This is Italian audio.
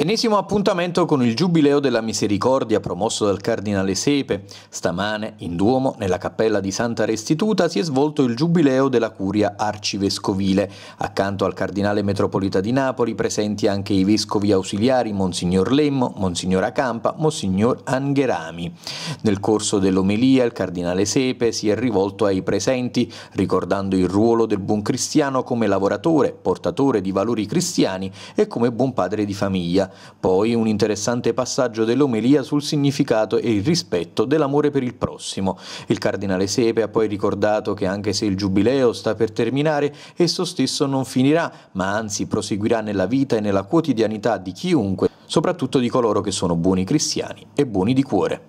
Enesimo appuntamento con il Giubileo della Misericordia promosso dal Cardinale Sepe. Stamane, in Duomo, nella Cappella di Santa Restituta, si è svolto il Giubileo della Curia Arcivescovile. Accanto al Cardinale Metropolita di Napoli presenti anche i Vescovi ausiliari Monsignor Lemmo, Monsignor Acampa, Monsignor Angherami. Nel corso dell'omelia il Cardinale Sepe si è rivolto ai presenti, ricordando il ruolo del buon cristiano come lavoratore, portatore di valori cristiani e come buon padre di famiglia poi un interessante passaggio dell'omelia sul significato e il rispetto dell'amore per il prossimo. Il cardinale Sepe ha poi ricordato che anche se il giubileo sta per terminare, esso stesso non finirà, ma anzi proseguirà nella vita e nella quotidianità di chiunque, soprattutto di coloro che sono buoni cristiani e buoni di cuore.